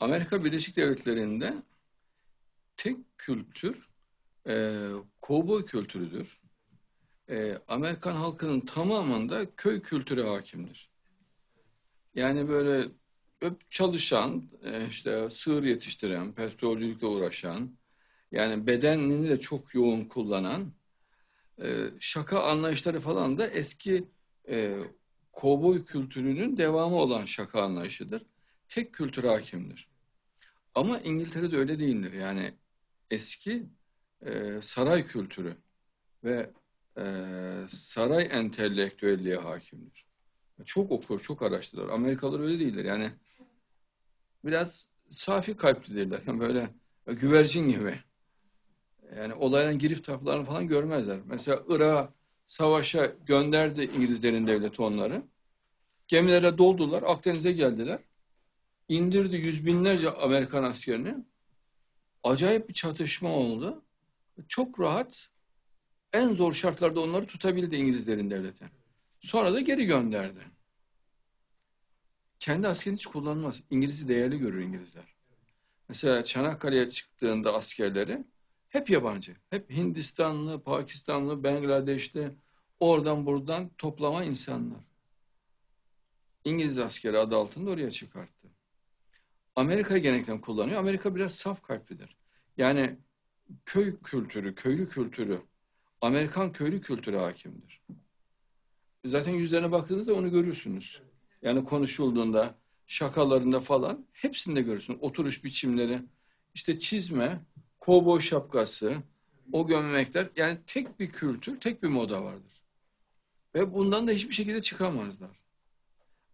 Amerika Birleşik Devletleri'nde tek kültür e, kovboy kültürüdür. E, Amerikan halkının tamamında köy kültürü hakimdir. Yani böyle çalışan, e, işte sığır yetiştiren, petrolcülükle uğraşan, yani bedenini de çok yoğun kullanan, e, şaka anlayışları falan da eski e, kovboy kültürünün devamı olan şaka anlayışıdır tek kültüre hakimdir. Ama İngiltere'de öyle değildir. Yani eski e, saray kültürü ve e, saray entelektüelliğe hakimdir. Çok okur, çok araştırır. Amerikalılar öyle değildir. Yani biraz safi kalplidirler. Yani böyle güvercin gibi. Yani olayların girif taraflarını falan görmezler. Mesela Irak'a savaşa gönderdi İngilizlerin devleti onları. Gemilere doldular, Akdeniz'e geldiler indirdi yüz binlerce Amerikan askerini. Acayip bir çatışma oldu. Çok rahat en zor şartlarda onları tutabildi İngilizlerin devleti. Sonra da geri gönderdi. Kendi askerini hiç kullanmaz. İngiliz'i değerli görür İngilizler. Mesela Çanakkale'ye çıktığında askerleri hep yabancı. Hep Hindistanlı, Pakistanlı, Bangladeşli, oradan buradan toplama insanlar. İngiliz askeri adı altında oraya çıkarttı. Amerika genellikle kullanıyor. Amerika biraz saf kalplidir. Yani köy kültürü, köylü kültürü, Amerikan köylü kültürü hakimdir. Zaten yüzlerine baktığınızda onu görürsünüz. Yani konuşulduğunda, şakalarında falan hepsinde görürsünüz. Oturuş biçimleri, işte çizme, kovboy şapkası, o gömlekler. Yani tek bir kültür, tek bir moda vardır. Ve bundan da hiçbir şekilde çıkamazlar.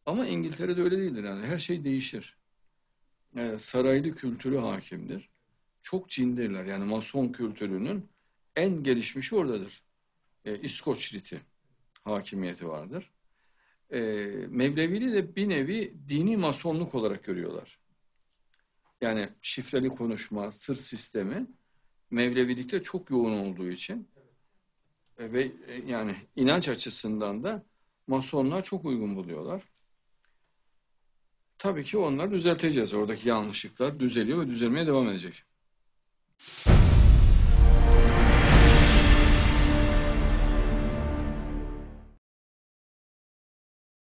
Ama İngiltere'de öyle değildir yani. Her şey değişir e, saraylı kültürü hakimdir. Çok cindirler. yani mason kültürünün en gelişmişi oradadır. E, İskoç riti hakimiyeti vardır. E, Mevlevili de bir nevi dini masonluk olarak görüyorlar. Yani şifreli konuşma, sır sistemi Mevlevilikte çok yoğun olduğu için e, ve e, yani inanç açısından da masonluğa çok uygun buluyorlar. Tabii ki onları düzelteceğiz. Oradaki yanlışlıklar düzeliyor ve düzelmeye devam edecek.